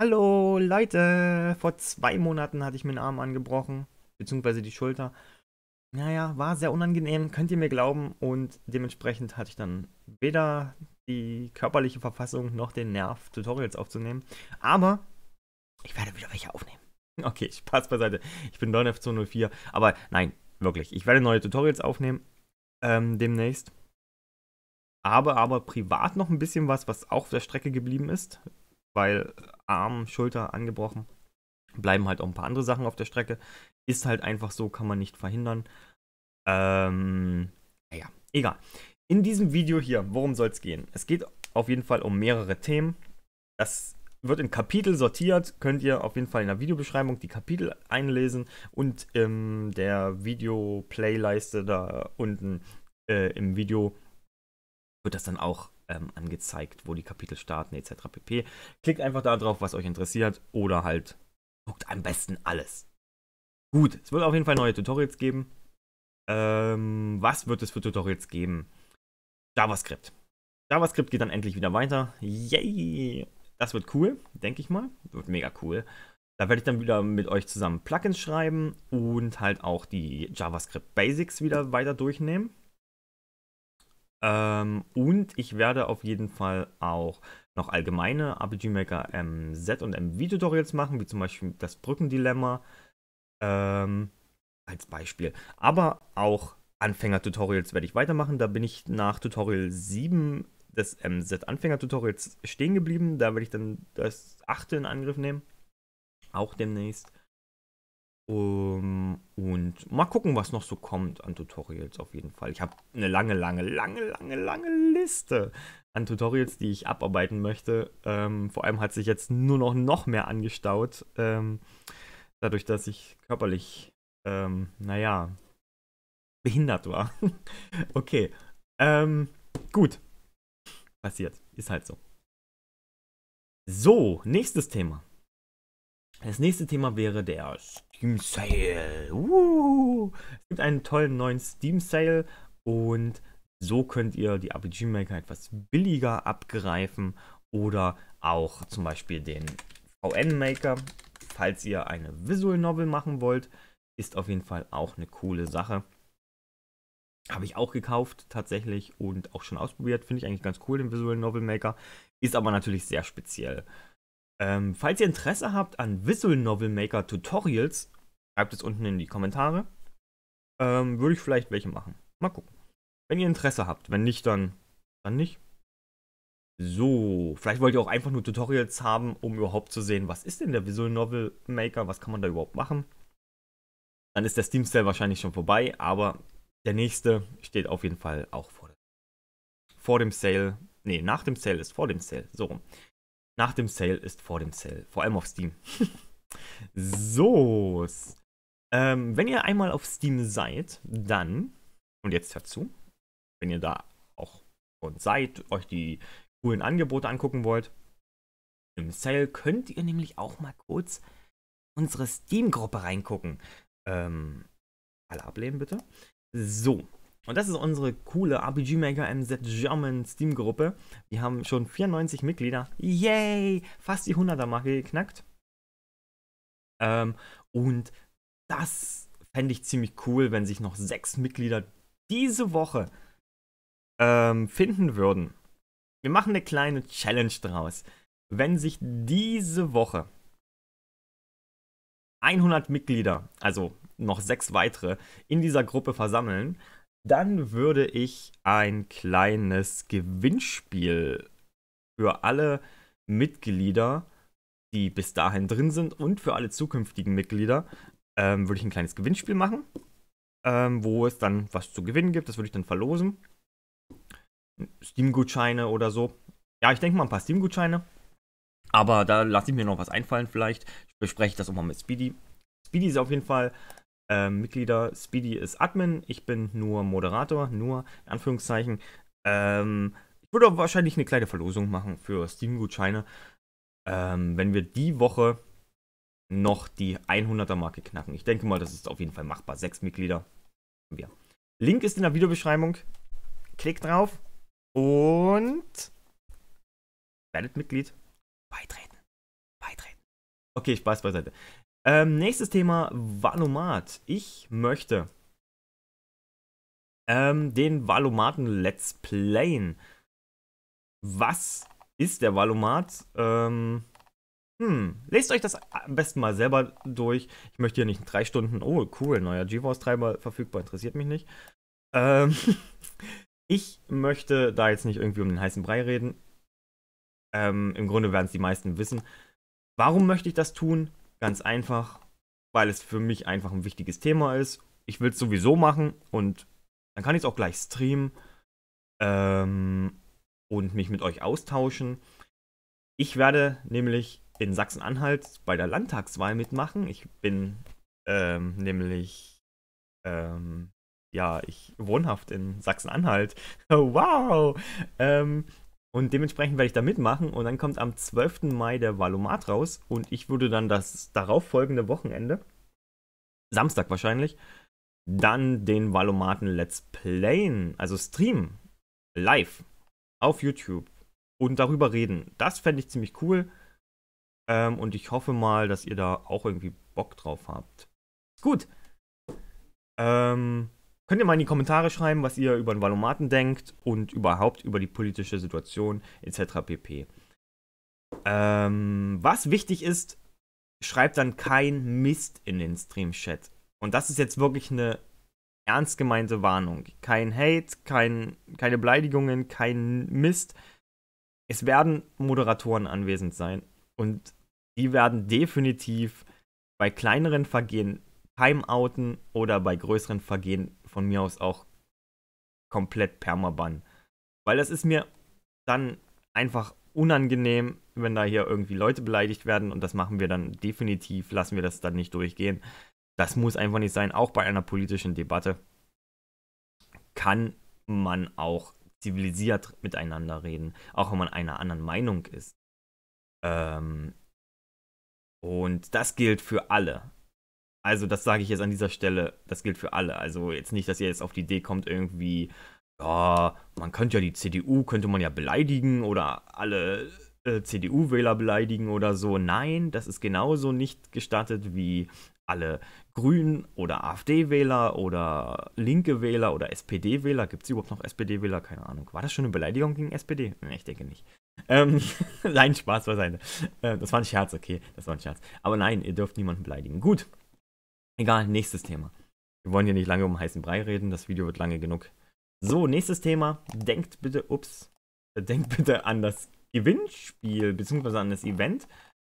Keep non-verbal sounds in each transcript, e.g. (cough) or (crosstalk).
Hallo Leute, vor zwei Monaten hatte ich mir den Arm angebrochen, beziehungsweise die Schulter. Naja, war sehr unangenehm, könnt ihr mir glauben. Und dementsprechend hatte ich dann weder die körperliche Verfassung noch den Nerv, Tutorials aufzunehmen. Aber ich werde wieder welche aufnehmen. (laughs) Okay, Spaß beiseite. Ich bin DonF204. Aber nein, wirklich. Ich werde neue Tutorials aufnehmen. Ähm, demnächst. Aber, aber privat noch ein bisschen was, was auch auf der Strecke geblieben ist weil äh, Arm, Schulter angebrochen, bleiben halt auch ein paar andere Sachen auf der Strecke. Ist halt einfach so, kann man nicht verhindern. Ähm, naja, egal. In diesem Video hier, worum soll es gehen? Es geht auf jeden Fall um mehrere Themen. Das wird in Kapitel sortiert. Könnt ihr auf jeden Fall in der Videobeschreibung die Kapitel einlesen und in ähm, der Video-Playleiste da unten äh, im Video wird das dann auch ähm, angezeigt, wo die Kapitel starten etc. pp. Klickt einfach da drauf, was euch interessiert oder halt guckt am besten alles. Gut, es wird auf jeden Fall neue Tutorials geben. Ähm, was wird es für Tutorials geben? JavaScript. JavaScript geht dann endlich wieder weiter. Yay! Das wird cool, denke ich mal. Wird mega cool. Da werde ich dann wieder mit euch zusammen Plugins schreiben und halt auch die JavaScript Basics wieder weiter durchnehmen. Ähm, und ich werde auf jeden Fall auch noch allgemeine RPG Maker MZ und MV-Tutorials machen, wie zum Beispiel das Brückendilemma ähm, als Beispiel. Aber auch Anfänger-Tutorials werde ich weitermachen. Da bin ich nach Tutorial 7 des MZ-Anfänger-Tutorials stehen geblieben. Da werde ich dann das 8. in Angriff nehmen. Auch demnächst. Um, ähm, und mal gucken, was noch so kommt an Tutorials auf jeden Fall. Ich habe eine lange, lange, lange, lange, lange Liste an Tutorials, die ich abarbeiten möchte. Ähm, vor allem hat sich jetzt nur noch noch mehr angestaut, ähm, dadurch, dass ich körperlich, ähm, naja, behindert war. (laughs) okay, ähm, gut. Passiert, ist halt so. So, nächstes Thema. Das nächste Thema wäre der Steam Sale. Uh, es gibt einen tollen neuen Steam Sale und so könnt ihr die RPG Maker etwas billiger abgreifen oder auch zum Beispiel den VN Maker, falls ihr eine Visual Novel machen wollt, ist auf jeden Fall auch eine coole Sache. Habe ich auch gekauft tatsächlich und auch schon ausprobiert. Finde ich eigentlich ganz cool, den Visual Novel Maker. Ist aber natürlich sehr speziell. Ähm, falls ihr Interesse habt an Whistle Novel Maker Tutorials, schreibt es unten in die Kommentare. Ähm, Würde ich vielleicht welche machen. Mal gucken. Wenn ihr Interesse habt. Wenn nicht, dann, dann nicht. So, vielleicht wollt ihr auch einfach nur Tutorials haben, um überhaupt zu sehen, was ist denn der Visual Novel Maker, was kann man da überhaupt machen. Dann ist der Steam Sale wahrscheinlich schon vorbei, aber der nächste steht auf jeden Fall auch vor, vor dem Sale. Ne, nach dem Sale ist vor dem Sale, so rum. Nach dem Sale ist vor dem Sale. Vor allem auf Steam. (laughs) so. Ähm, wenn ihr einmal auf Steam seid, dann, und jetzt hört zu. wenn ihr da auch schon seid, euch die coolen Angebote angucken wollt, im Sale könnt ihr nämlich auch mal kurz unsere Steam-Gruppe reingucken. Ähm, alle ablehnen bitte. So, und das ist unsere coole RPG Maker MZ German Steam Gruppe. Wir haben schon 94 Mitglieder. Yay! Fast die 100er Marke geknackt. Ähm, und das fände ich ziemlich cool, wenn sich noch sechs Mitglieder diese Woche ähm, finden würden. Wir machen eine kleine Challenge draus. Wenn sich diese Woche 100 Mitglieder, also noch sechs weitere, in dieser Gruppe versammeln, dann würde ich ein kleines Gewinnspiel für alle Mitglieder, die bis dahin drin sind und für alle zukünftigen Mitglieder, ähm, würde ich ein kleines Gewinnspiel machen, ähm, wo es dann was zu gewinnen gibt. Das würde ich dann verlosen. Steam-Gutscheine oder so. Ja, ich denke mal ein paar Steam-Gutscheine. Aber da lasse ich mir noch was einfallen vielleicht. Ich bespreche das auch mal mit Speedy. Speedy ist auf jeden Fall ähm, Mitglieder. Speedy ist Admin, ich bin nur Moderator, nur in Anführungszeichen. Ähm, ich würde wahrscheinlich eine kleine Verlosung machen für Steam-Gutscheine, ähm, wenn wir die Woche noch die 100er-Marke knacken. Ich denke mal, das ist auf jeden Fall machbar. Sechs Mitglieder haben wir. Link ist in der Videobeschreibung. Klickt drauf und werdet Mitglied. Beitreten. Beitreten. Okay, Spaß beiseite. Ähm, nächstes Thema, Valomat. Ich möchte ähm, den Valomaten Let's Playen. Was ist der Valomat? Ähm, hm, lest euch das am besten mal selber durch. Ich möchte hier nicht in drei Stunden. Oh, cool, neuer GeForce-Treiber verfügbar, interessiert mich nicht. Ähm, (laughs) ich möchte da jetzt nicht irgendwie um den heißen Brei reden. Ähm, Im Grunde werden es die meisten wissen. Warum möchte ich das tun? Ganz einfach, weil es für mich einfach ein wichtiges Thema ist. Ich will es sowieso machen und dann kann ich es auch gleich streamen ähm, und mich mit euch austauschen. Ich werde nämlich in Sachsen-Anhalt bei der Landtagswahl mitmachen. Ich bin ähm, nämlich, ähm, ja, ich wohnhaft in Sachsen-Anhalt. (laughs) wow! Ähm, und dementsprechend werde ich da mitmachen und dann kommt am 12. Mai der Valomat raus und ich würde dann das darauffolgende Wochenende, Samstag wahrscheinlich, dann den Valomaten Let's Playen, also streamen, live auf YouTube und darüber reden. Das fände ich ziemlich cool ähm, und ich hoffe mal, dass ihr da auch irgendwie Bock drauf habt. Gut. Ähm, Könnt ihr mal in die Kommentare schreiben, was ihr über den Valomaten denkt und überhaupt über die politische Situation etc. pp. Ähm, was wichtig ist, schreibt dann kein Mist in den Stream-Chat. Und das ist jetzt wirklich eine ernst gemeinte Warnung. Kein Hate, kein, keine Beleidigungen, kein Mist. Es werden Moderatoren anwesend sein und die werden definitiv bei kleineren Vergehen timeouten oder bei größeren Vergehen von mir aus auch komplett permaban. Weil das ist mir dann einfach unangenehm, wenn da hier irgendwie Leute beleidigt werden und das machen wir dann definitiv, lassen wir das dann nicht durchgehen. Das muss einfach nicht sein, auch bei einer politischen Debatte kann man auch zivilisiert miteinander reden, auch wenn man einer anderen Meinung ist. Ähm, und das gilt für alle. Also, das sage ich jetzt an dieser Stelle. Das gilt für alle. Also, jetzt nicht, dass ihr jetzt auf die Idee kommt, irgendwie, ja, man könnte ja die CDU, könnte man ja beleidigen oder alle äh, CDU-Wähler beleidigen oder so. Nein, das ist genauso nicht gestattet wie alle Grünen oder AfD-Wähler oder linke Wähler oder SPD-Wähler. Gibt es überhaupt noch SPD-Wähler? Keine Ahnung. War das schon eine Beleidigung gegen SPD? Nee, ich denke nicht. Ähm, (laughs) nein, Spaß beiseite. Äh, das war ein Scherz, okay. Das war ein Scherz. Aber nein, ihr dürft niemanden beleidigen. Gut. Egal, nächstes Thema. Wir wollen hier nicht lange um heißen Brei reden, das Video wird lange genug. So, nächstes Thema. Denkt bitte, ups, äh, denkt (laughs) bitte an das Gewinnspiel bzw. an das Event,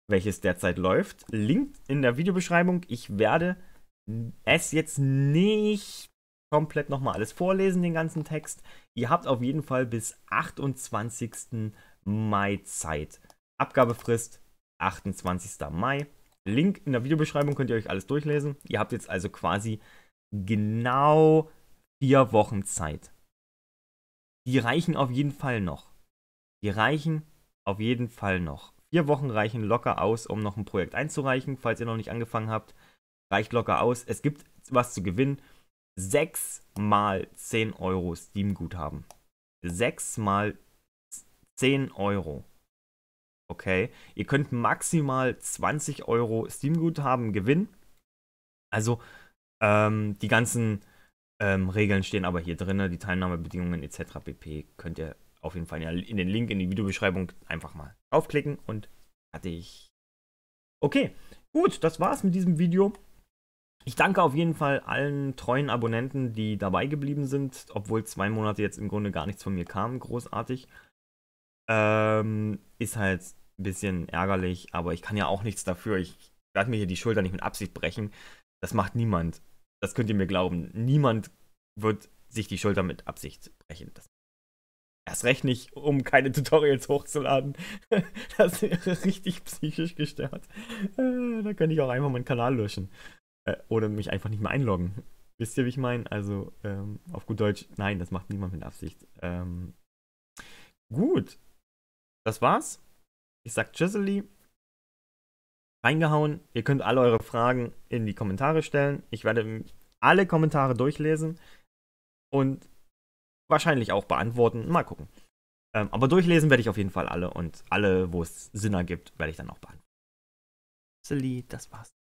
welches derzeit läuft. Link in der Videobeschreibung. Ich werde es jetzt nicht komplett nochmal alles vorlesen, den ganzen Text. Ihr habt auf jeden Fall bis 28. Mai Zeit. Abgabefrist 28. Mai Link in der Videobeschreibung könnt ihr euch alles durchlesen. Ihr habt jetzt also quasi genau vier Wochen Zeit. Die reichen auf jeden Fall noch. Die reichen auf jeden Fall noch. Vier Wochen reichen locker aus, um noch ein Projekt einzureichen, falls ihr noch nicht angefangen habt. Reicht locker aus. Es gibt was zu gewinnen. Sechs mal 10 Euro Steam-Guthaben. Sechs mal 10 Euro. Okay, ihr könnt maximal 20 Euro Steam-Guthaben gewinnen. Also ähm, die ganzen ähm, Regeln stehen aber hier drin, die Teilnahmebedingungen etc. pp. Könnt ihr auf jeden Fall in den Link in die Videobeschreibung einfach mal draufklicken und fertig. Okay, gut, das war's mit diesem Video. Ich danke auf jeden Fall allen treuen Abonnenten, die dabei geblieben sind, obwohl zwei Monate jetzt im Grunde gar nichts von mir kam, großartig. Ähm, ist halt ein bisschen ärgerlich, aber ich kann ja auch nichts dafür. Ich werde mir hier die Schulter nicht mit Absicht brechen. Das macht niemand. Das könnt ihr mir glauben. Niemand wird sich die Schulter mit Absicht brechen. Das erst recht nicht, um keine Tutorials hochzuladen. (laughs) das wäre richtig psychisch gestört. Äh, da könnte ich auch einfach meinen Kanal löschen. Äh, Oder mich einfach nicht mehr einloggen. Wisst ihr, wie ich meine? Also ähm, auf gut Deutsch, nein, das macht niemand mit Absicht. Ähm, gut, das war's. Ich sag Chisely. Reingehauen. Ihr könnt alle eure Fragen in die Kommentare stellen. Ich werde alle Kommentare durchlesen und wahrscheinlich auch beantworten. Mal gucken. Ähm, aber durchlesen werde ich auf jeden Fall alle und alle, wo es Sinn ergibt, werde ich dann auch beantworten. Chisely, das war's.